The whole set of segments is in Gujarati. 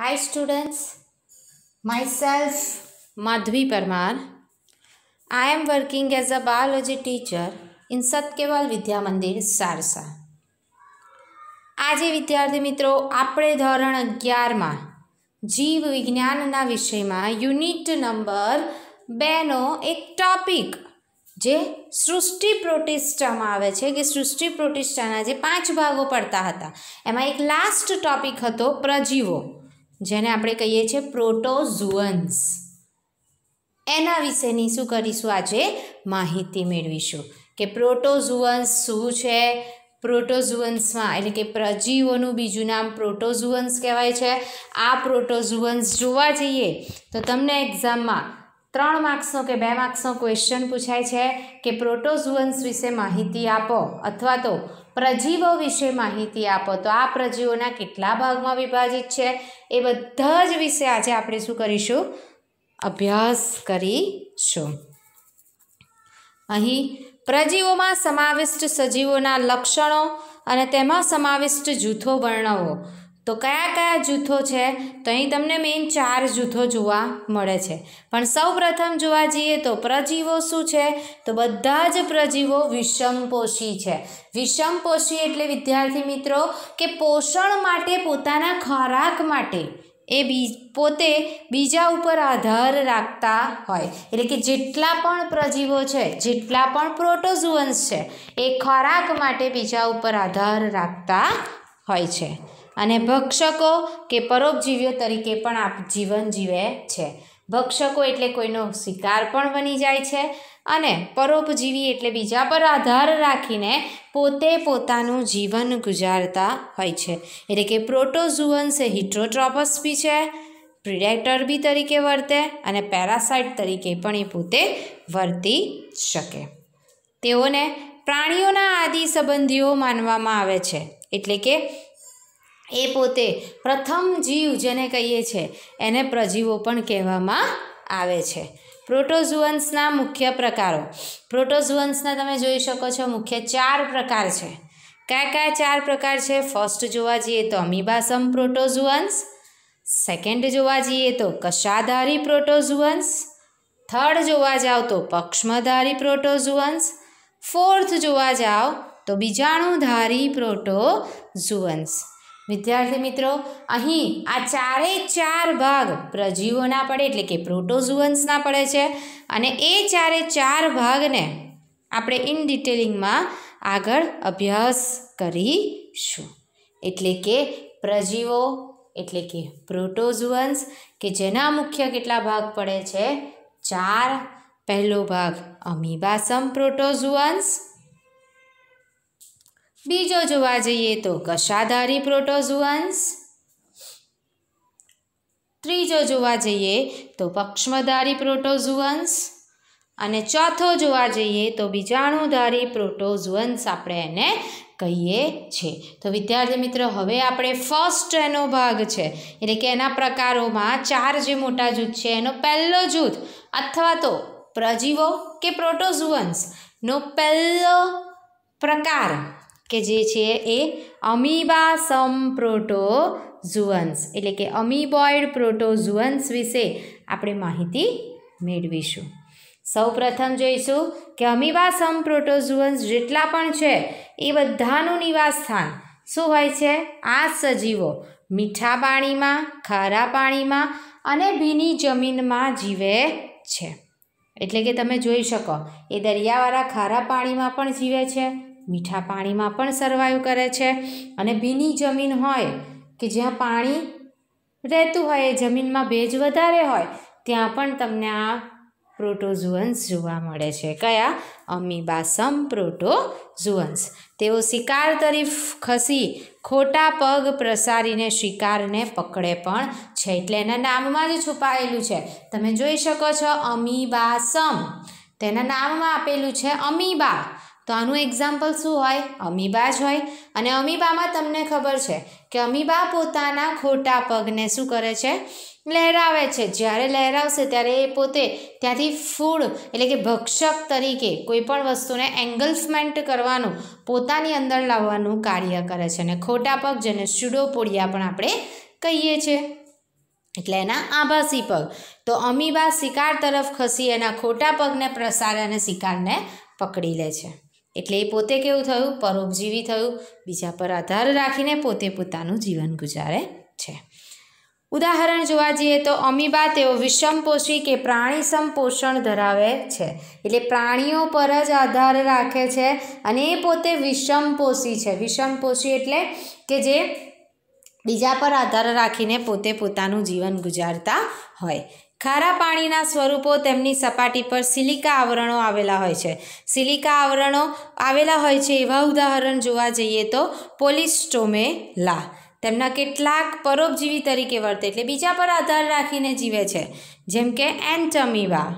Hi students, myself Madhavi Parmar I am working as a biology teacher in Satkeval Vidya Mandir Sarsa આજે વિદ્યાર્થી મિત્રો આપણે ધોરણ અગિયારમાં જીવ વિજ્ઞાનના વિષયમાં યુનિટ નંબર બેનો એક ટોપિક જે સૃષ્ટિ પ્રોટિષ્ઠામાં આવે છે કે સૃષ્ટિ પ્રોટિષ્ઠાના જે પાંચ ભાગો પડતા હતા એમાં એક લાસ્ટ ટોપિક હતો પ્રજીવો જેને આપણે કહીએ છીએ પ્રોટોઝુઅન્સ એના વિશેની શું કરીશું આજે માહિતી મેળવીશું કે પ્રોટોઝુઅન્સ શું છે પ્રોટોઝુઅન્સમાં એટલે કે પ્રજીવોનું બીજું નામ પ્રોટોઝુઅન્સ કહેવાય છે આ પ્રોટોઝુઅન્સ જોવા જઈએ તો તમને એક્ઝામમાં ત્રણ માર્ક્સનો કે બે માર્ક્સનો ક્વેશ્ચન પૂછાય છે કે પ્રોટોઝુઅન્સ વિશે માહિતી આપો અથવા તો પ્રજીવો વિશે માહિતી આપો તો આ પ્રજીવોના કેટલા ભાગમાં વિભાજિત છે એ બધા જ વિશે આજે આપણે શું કરીશું અભ્યાસ કરીશું અહીં પ્રજીવોમાં સમાવિષ્ટ સજીવોના લક્ષણો અને તેમાં સમાવિષ્ટ જૂથો વર્ણવો તો કયા કયા જૂથો છે તો અહીં તમને મેઇન ચાર જૂથો જોવા મળે છે પણ સૌ પ્રથમ જોવા જઈએ તો પ્રજીવો શું છે તો બધા જ પ્રજીવો વિષમપોષી છે વિષમપોષી એટલે વિદ્યાર્થી મિત્રો કે પોષણ માટે પોતાના ખોરાક માટે એ બી પોતે બીજા ઉપર આધાર રાખતા હોય એટલે કે જેટલા પણ પ્રજીવો છે જેટલા પણ પ્રોટોઝુઅન્સ છે એ ખોરાક માટે બીજા ઉપર આધાર રાખતા હોય છે અને ભક્ષકો કે પરોપજીવીઓ તરીકે પણ આપ જીવન જીવે છે ભક્ષકો એટલે કોઈનો શિકાર પણ બની જાય છે અને પરોપજીવી એટલે બીજા પર આધાર રાખીને પોતે પોતાનું જીવન ગુજારતા હોય છે એટલે કે પ્રોટોઝુઅન્સ હિટ્રોટ્રોપસ બી છે પ્રિડેક્ટર બી તરીકે વર્તે અને પેરાસાઇટ તરીકે પણ એ પોતે વર્તી શકે તેઓને પ્રાણીઓના આદિ સંબંધીઓ માનવામાં આવે છે એટલે કે એ પોતે પ્રથમ જીવ જેને કહીએ છીએ એને પ્રજીવો પણ કહેવામાં આવે છે પ્રોટોઝુઅન્સના મુખ્ય પ્રકારો પ્રોટોઝુઅન્સના તમે જોઈ શકો છો મુખ્ય ચાર પ્રકાર છે કયા કયા ચાર પ્રકાર છે ફર્સ્ટ જોવા જઈએ તો અમીબાસમ પ્રોટોઝુઅન્સ સેકન્ડ જોવા જઈએ તો કશાધારી પ્રોટોઝુઅન્સ થર્ડ જોવા જાઓ તો પક્ષ્મધારી પ્રોટોઝુઅન્સ ફોર્થ જોવા જાઓ તો બીજાણુધારી પ્રોટોઝુઅન્સ વિદ્યાર્થી મિત્રો અહીં આ ચારે ચાર ભાગ પ્રજીવોના પડે એટલે કે પ્રોટોઝુઅન્સના પડે છે અને એ ચારે ચાર ભાગને આપણે ઇન ડિટેલિંગમાં આગળ અભ્યાસ કરીશું એટલે કે પ્રજીવો એટલે કે પ્રોટોઝુઅન્સ કે જેના મુખ્ય કેટલા ભાગ પડે છે ચાર પહેલો ભાગ અમીબાસમ પ્રોટોઝુઅન્સ બીજો જોવા જઈએ તો કશાધારી પ્રોટોઝુઅન્સ ત્રીજો જોવા જઈએ તો પક્ષ્મધારી પ્રોટોઝુઅન્સ અને ચોથો જોવા જઈએ તો બીજાણુધારી પ્રોટોઝુઅન્સ આપણે એને કહીએ છીએ તો વિદ્યાર્થી મિત્રો હવે આપણે ફર્સ્ટ એનો ભાગ છે એટલે કે એના પ્રકારોમાં ચાર જે મોટા જૂથ છે એનો પહેલો જૂથ અથવા તો પ્રજીવો કે પ્રોટોઝુઅન્સનો પહેલો પ્રકાર કે જે છે એ અમીબા સમ પ્રોટોઝુઅન્સ એટલે કે અમીબોઇડ પ્રોટોઝુઅન્સ વિશે આપણે માહિતી મેળવીશું સૌ પ્રથમ જોઈશું કે અમીબા સમ પ્રોટોઝુઅન્સ જેટલા પણ છે એ બધાનું નિવાસ સ્થાન શું હોય છે આ સજીવો મીઠા પાણીમાં ખારા પાણીમાં અને ભીની જમીનમાં જીવે છે એટલે કે તમે જોઈ શકો એ દરિયાવાળા ખારા પાણીમાં પણ જીવે છે મીઠા પાણીમાં પણ સર્વાઈવ કરે છે અને ભીની જમીન હોય કે જ્યાં પાણી રહેતું હોય એ જમીનમાં ભેજ વધારે હોય ત્યાં પણ તમને આ પ્રોટોઝુઅન્સ જોવા મળે છે કયા અમીબાસમ પ્રોટોઝુઅન્સ તેઓ શિકાર તરફ ખસી ખોટા પગ પ્રસારીને શિકારને પકડે પણ છે એટલે એના નામમાં જ છુપાયેલું છે તમે જોઈ શકો છો અમીબાસમ તેના નામમાં આપેલું છે અમીબા તો આનું એક્ઝામ્પલ શું હોય અમીબા જ હોય અને અમીબામાં તમને ખબર છે કે અમીબા પોતાના ખોટા પગને શું કરે છે લહેરાવે છે જ્યારે લહેરાવશે ત્યારે એ પોતે ત્યાંથી ફૂડ એટલે કે ભક્ષક તરીકે કોઈપણ વસ્તુને એંગલ્સમેન્ટ કરવાનું પોતાની અંદર લાવવાનું કાર્ય કરે છે અને ખોટા પગ જેને સ્યુડોપોડિયા પણ આપણે કહીએ છીએ એટલે એના આભાસી પગ તો અમીબા શિકાર તરફ ખસી એના ખોટા પગને પ્રસારે અને શિકારને પકડી લે છે એટલે એ પોતે કેવું થયું પરોપજીવી થયું બીજા પર આધાર રાખીને પોતે પોતાનું જીવન ગુજારે છે ઉદાહરણ જોવા જઈએ તો અમીબા તેઓ વિષમપોષી કે પ્રાણી સંપોષણ ધરાવે છે એટલે પ્રાણીઓ પર જ આધાર રાખે છે અને એ પોતે વિષમપોષી છે વિષમપોષી એટલે કે જે બીજા પર આધાર રાખીને પોતે પોતાનું જીવન ગુજારતા હોય ખારા પાણીના સ્વરૂપો તેમની સપાટી પર સિલિકા આવરણો આવેલા હોય છે સિલિકા આવરણો આવેલા હોય છે એવા ઉદાહરણ જોવા જઈએ તો પોલિસ્ટોમેલા તેમના કેટલાક પરોપજીવી તરીકે વર્તે એટલે બીજા પર આધાર રાખીને જીવે છે જેમ કે એન્ટમીવા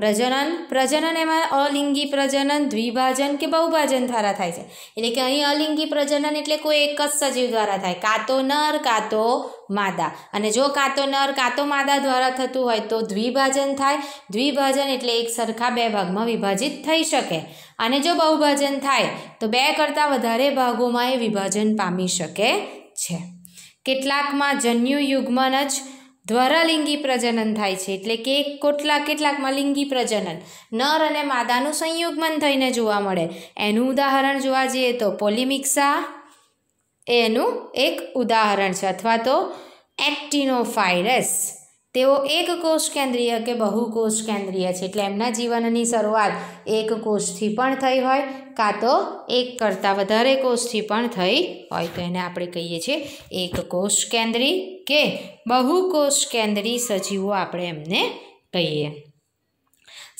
પ્રજનન પ્રજનન એમાં અલિંગી પ્રજનન દ્વિભાજન કે બહુભાજન દ્વારા થાય છે એટલે કે અહીં અલિંગી પ્રજનન એટલે કોઈ એક જ સજીવ દ્વારા થાય કાં તો નર કાં તો માદા અને જો કાં તો નર કાં તો માદા દ્વારા થતું હોય તો દ્વિભાજન થાય દ્વિભાજન એટલે એક સરખા બે ભાગમાં વિભાજિત થઈ શકે અને જો બહુભાજન થાય તો બે કરતાં વધારે ભાગોમાં એ વિભાજન પામી શકે છે કેટલાકમાં જન્યુ જન્યુયુગ્મન જ દ્વારા લિંગી પ્રજનન થાય છે એટલે કે કોટલા કેટલાકમાં લિંગી પ્રજનન નર અને માદાનું સંયુગમન થઈને જોવા મળે એનું ઉદાહરણ જોવા જઈએ તો પોલિમિક્સા એનું એક ઉદાહરણ છે અથવા તો એક્ટિનોફાયરસ તેઓ એક કોષ કેન્દ્રીય કે બહુ કોષ કેન્દ્રીય છે એટલે એમના જીવનની શરૂઆત એક કોષથી પણ થઈ હોય કાં તો એક કરતાં વધારે કોષથી પણ થઈ હોય તો એને આપણે કહીએ છીએ એક કોષ કેન્દ્રી કે બહુ કોષ કેન્દ્રી સજીવો આપણે એમને કહીએ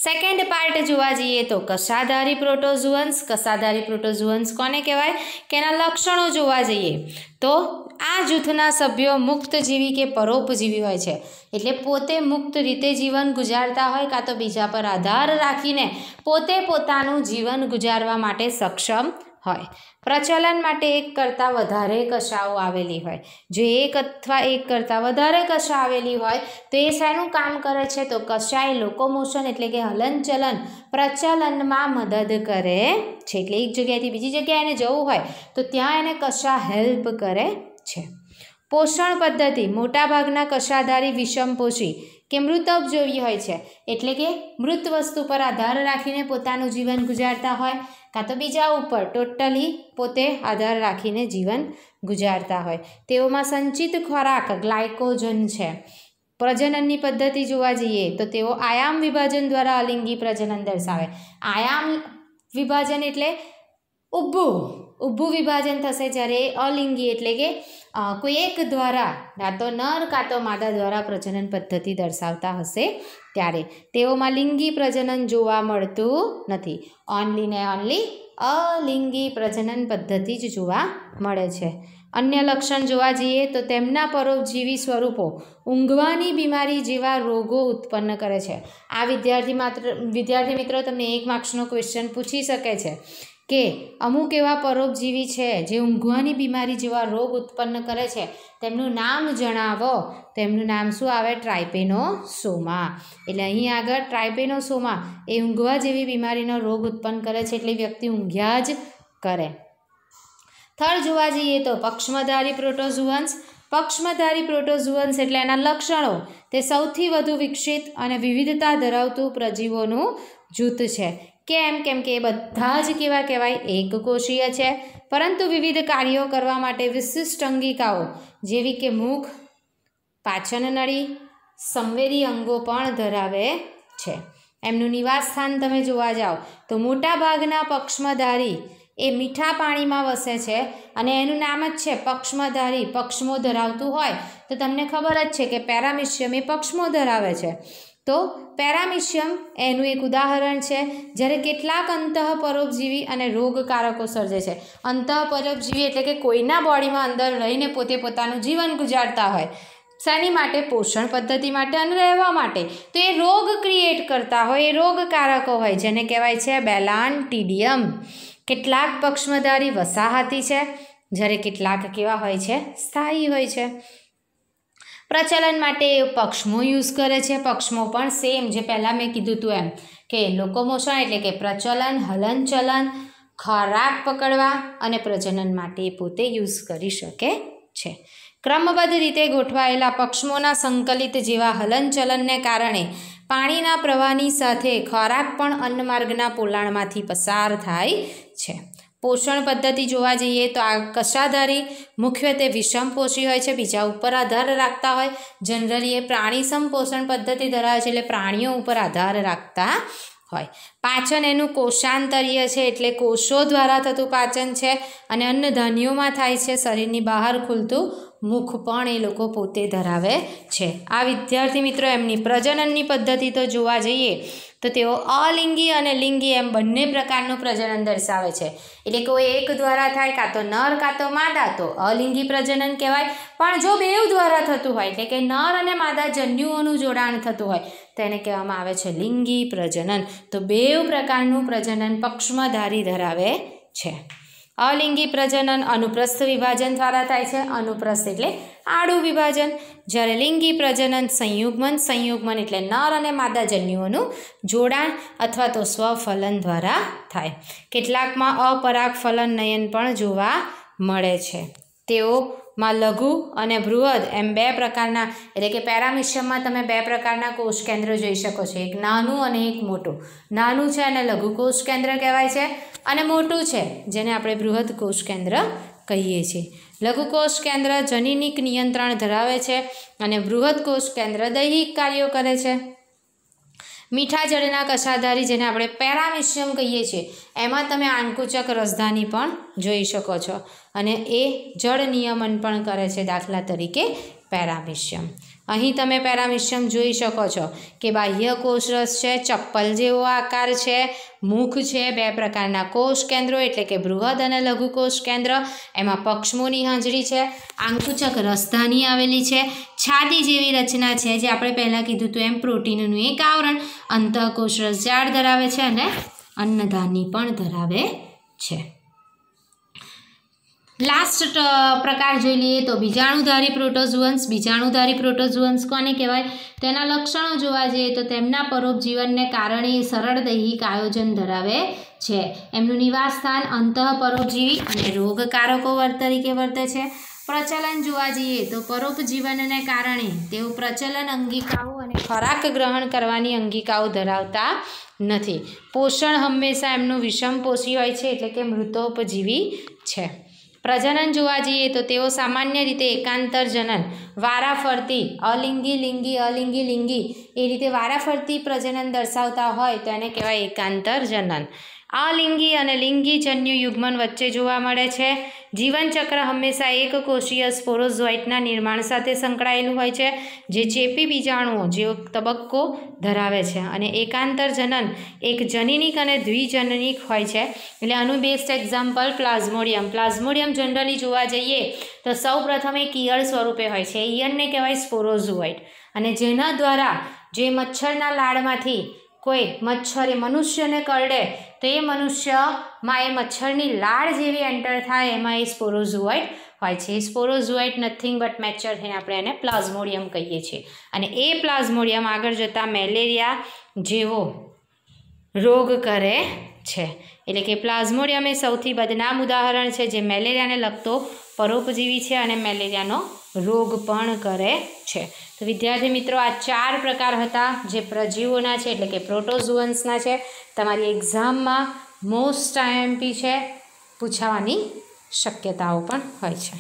સેકન્ડ પાર્ટ જોવા જઈએ તો કસાધારી પ્રોટોઝુઅન્સ કસાધારી પ્રોટોઝુઅન્સ કોને કહેવાય કે એના લક્ષણો જોવા જઈએ તો આ જૂથના સભ્યો મુક્તજીવી કે પરોપજીવી હોય છે એટલે પોતે મુક્ત રીતે જીવન ગુજારતા હોય કાં તો બીજા પર આધાર રાખીને પોતે પોતાનું જીવન ગુજારવા માટે સક્ષમ હોય પ્રચલન માટે એક કરતાં વધારે કશાઓ આવેલી હોય જો એક અથવા એક કરતાં વધારે કશા આવેલી હોય તો એ શાનું કામ કરે છે તો કશાય એ લોકોમોશન એટલે કે હલનચલન પ્રચલનમાં મદદ કરે છે એટલે એક જગ્યાએથી બીજી જગ્યાએ એને જવું હોય તો ત્યાં એને કશા હેલ્પ કરે છે પોષણ પદ્ધતિ મોટાભાગના કશાધારી વિષમપોષી કે મૃતક ઉપજોવી હોય છે એટલે કે મૃત વસ્તુ પર આધાર રાખીને પોતાનું જીવન ગુજારતા હોય કાં તો બીજા ઉપર ટોટલી પોતે આધાર રાખીને જીવન ગુજારતા હોય તેઓમાં સંચિત ખોરાક ગ્લાયકોજન છે પ્રજનનની પદ્ધતિ જોવા જઈએ તો તેઓ આયામ વિભાજન દ્વારા અલિંગી પ્રજનન દર્શાવે આયામ વિભાજન એટલે ઊભું ઊભું વિભાજન થશે જ્યારે અલિંગી એટલે કે કોઈ એક દ્વારા કાં તો નર કાં તો માદા દ્વારા પ્રજનન પદ્ધતિ દર્શાવતા હશે ત્યારે તેઓમાં લિંગી પ્રજનન જોવા મળતું નથી ઓનલી ને ઓનલી અલિંગી પ્રજનન પદ્ધતિ જ જોવા મળે છે અન્ય લક્ષણ જોવા જઈએ તો તેમના પરોપજીવી સ્વરૂપો ઊંઘવાની બીમારી જેવા રોગો ઉત્પન્ન કરે છે આ વિદ્યાર્થી માત્ર વિદ્યાર્થી મિત્રો તમને એક માર્ક્સનો ક્વેશ્ચન પૂછી શકે છે કે અમુક એવા પરોપજીવી છે જે ઊંઘવાની બીમારી જેવા રોગ ઉત્પન્ન કરે છે તેમનું નામ જણાવો તેમનું નામ શું આવે ટ્રાઇપેનોસોમા એટલે અહીં આગળ ટ્રાઇપેનોસોમા એ ઊંઘવા જેવી બીમારીનો રોગ ઉત્પન્ન કરે છે એટલે વ્યક્તિ ઊંઘ્યા જ કરે થર્ડ જોવા જઈએ તો પક્ષ્મધારી પ્રોટોઝુઅન્સ પક્ષમધારી પ્રોટોઝુઅન્સ એટલે એના લક્ષણો તે સૌથી વધુ વિકસિત અને વિવિધતા ધરાવતું પ્રજીવોનું જૂથ છે કેમ કેમ કે એ બધા જ કેવા કહેવાય એકકોષીય છે પરંતુ વિવિધ કાર્યો કરવા માટે વિશિષ્ટ અંગિકાઓ જેવી કે મુખ પાચન નળી સંવેદી અંગો પણ ધરાવે છે એમનું નિવાસસ્થાન તમે જોવા જાઓ તો મોટાભાગના પક્ષમધારી એ મીઠા પાણીમાં વસે છે અને એનું નામ જ છે પક્ષમધારી પક્ષમો ધરાવતું હોય તો તમને ખબર જ છે કે પેરામિશિયમ એ પક્ષમો ધરાવે છે તો પેરામિશિયમ એનું એક ઉદાહરણ છે જ્યારે કેટલાક અંતઃપરોપજીવી અને રોગકારકો સર્જે છે અંતઃપરોપજીવી એટલે કે કોઈના બોડીમાં અંદર રહીને પોતે પોતાનું જીવન ગુજારતા હોય શેની માટે પોષણ પદ્ધતિ માટે અને રહેવા માટે તો એ રોગ ક્રિએટ કરતા હોય એ રોગકારકો હોય જેને કહેવાય છે બેલાન ટીડિયમ કેટલાક પક્ષમધારી વસાહતી છે જ્યારે કેટલાક કેવા હોય છે સ્થાયી હોય છે પ્રચલન માટે પક્ષમો યુઝ કરે છે પક્ષમો પણ સેમ જે પહેલાં મેં કીધું હતું એમ કે લોકોમોશન એટલે કે પ્રચલન હલનચલન ખોરાક પકડવા અને પ્રજનન માટે પોતે યુઝ કરી શકે છે ક્રમબદ્ધ રીતે ગોઠવાયેલા પક્ષમોના સંકલિત જેવા હલનચલનને કારણે પાણીના પ્રવાહની સાથે ખોરાક પણ અન્નમાર્ગના પોલાણમાંથી પસાર થાય છે પોષણ પદ્ધતિ જોવા જઈએ તો આ કશાધારી મુખ્યત્વે વિષમપોષી હોય છે બીજા ઉપર આધાર રાખતા હોય જનરલી એ પ્રાણીસમ પોષણ પદ્ધતિ ધરાવે છે એટલે પ્રાણીઓ ઉપર આધાર રાખતા હોય પાચન એનું કોષાંતરીય છે એટલે કોષો દ્વારા થતું પાચન છે અને ધાન્યોમાં થાય છે શરીરની બહાર ખુલતું મુખ પણ એ લોકો પોતે ધરાવે છે આ વિદ્યાર્થી મિત્રો એમની પ્રજનનની પદ્ધતિ તો જોવા જઈએ તો તેઓ અલિંગી અને લિંગી એમ બંને પ્રકારનું પ્રજનન દર્શાવે છે એટલે કોઈ એક દ્વારા થાય કાં તો નર કાં તો માદા તો અલિંગી પ્રજનન કહેવાય પણ જો બેવ દ્વારા થતું હોય એટલે કે નર અને માદા જન્યુઓનું જોડાણ થતું હોય તો એને કહેવામાં આવે છે લિંગી પ્રજનન તો બેવ પ્રકારનું પ્રજનન પક્ષમધારી ધરાવે છે અલિંગી પ્રજનન અનુપ્રસ્થ વિભાજન દ્વારા થાય છે અનુપ્રસ્થ એટલે આડું વિભાજન જ્યારે લિંગી પ્રજનન સંયુગમન સંયુગમન એટલે નર અને માદા જન્યુઓનું જોડાણ અથવા તો સ્વફલન દ્વારા થાય કેટલાકમાં અપરાગ ફલન નયન પણ જોવા મળે છે તેઓમાં લઘુ અને બૃહદ એમ બે પ્રકારના એટલે કે પેરામિશિયમમાં તમે બે પ્રકારના કોષ કેન્દ્ર જોઈ શકો છો એક નાનું અને એક મોટું નાનું છે અને લઘુ કોષ કેન્દ્ર કહેવાય છે અને મોટું છે જેને આપણે બૃહદ કોષ કેન્દ્ર કહીએ છીએ લઘુકોષ કેન્દ્ર જનીનિક નિયંત્રણ ધરાવે છે અને બૃહદ કોષ કેન્દ્ર દૈહિક કાર્યો કરે છે મીઠા જળના કશાધારી જેને આપણે પેરામિશિયમ કહીએ છીએ એમાં તમે આંકુચક રસધાની પણ જોઈ શકો છો અને એ જળ નિયમન પણ કરે છે દાખલા તરીકે પેરામિશિયમ અહીં તમે પેરામિશિયમ જોઈ શકો છો કે બાહ્ય કોષરસ છે ચપ્પલ જેવો આકાર છે મુખ છે બે પ્રકારના કોષ કેન્દ્રો એટલે કે બૃહદ અને લઘુ કોષ કેન્દ્ર એમાં પક્ષમોની હાજરી છે આંકુચક રસધાની આવેલી છે છાતી જેવી રચના છે જે આપણે પહેલાં કીધું હતું એમ પ્રોટીનનું એક આવરણ અંતઃકોષરસ ઝાડ ધરાવે છે અને અન્નધાની પણ ધરાવે છે લાસ્ટ uh, પ્રકાર જોઈ લઈએ તો બીજાણુધારી પ્રોટોઝુઅન્સ બીજાણુધારી પ્રોટોઝુઅન્સ કોને કહેવાય તેના લક્ષણો જોવા જઈએ તો તેમના પરોપજીવનને કારણે સરળ દૈહિક આયોજન ધરાવે છે એમનું નિવાસ સ્થાન અંતઃ પરોપજીવી અને રોગકારકો તરીકે વર્તે છે પ્રચલન જોવા જઈએ તો પરોપજીવનને કારણે તેઓ પ્રચલન અંગિકાઓ અને ખોરાક ગ્રહણ કરવાની અંગિકાઓ ધરાવતા નથી પોષણ હંમેશા એમનું વિષમપોષી હોય છે એટલે કે મૃતોપજીવી છે પ્રજનન જોવા જઈએ તો તેઓ સામાન્ય રીતે એકાંતર જનન વારાફરતી અલિંગી લિંગી અલિંગી લિંગી એ રીતે વારાફરતી પ્રજનન દર્શાવતા હોય તો એને કહેવાય એકાંતર જનન આ લિંગી અને લિંગી લિંગીજન્યુ યુગ્મન વચ્ચે જોવા મળે છે જીવનચક્ર હંમેશા એક કોષીય સ્પોરોઝોઇટના નિર્માણ સાથે સંકળાયેલું હોય છે જે ચેપી બીજાણુઓ જેવો તબક્કો ધરાવે છે અને એકાંતર જનન એક જનીનિક અને દ્વિજનનિક હોય છે એટલે આનું best example plasmodium plasmodium generally જોવા જઈએ તો સૌ પ્રથમ એક ઈયળ સ્વરૂપે હોય છે ઈયળને કહેવાય સ્પોરોઝોઇટ અને જેના દ્વારા જે મચ્છરના લાળમાંથી કોઈ મચ્છરે મનુષ્યને કરડે તો એ મનુષ્યમાં એ મચ્છરની લાળ જેવી એન્ટર થાય એમાં એ સ્પોરોઝુઆઇટ હોય છે એ સ્પોરોઝુઆઇટ નથિંગ બટ મેચર થઈને આપણે એને પ્લાઝ્મોડિયમ કહીએ છીએ અને એ પ્લાઝ્મોડિયમ આગળ જતાં મેલેરિયા જેવો રોગ કરે છે એટલે કે પ્લાઝ્મોડિયમ એ સૌથી બદનામ ઉદાહરણ છે જે મેલેરિયાને લગતો પરોપજીવી છે અને મેલેરિયાનો રોગ પણ કરે છે તો વિદ્યાર્થી મિત્રો આ ચાર પ્રકાર હતા જે પ્રજીવોના છે એટલે કે પ્રોટોઝુઅન્સના છે તમારી એક્ઝામમાં મોસ્ટ આઈએમપી છે પૂછાવાની શક્યતાઓ પણ હોય છે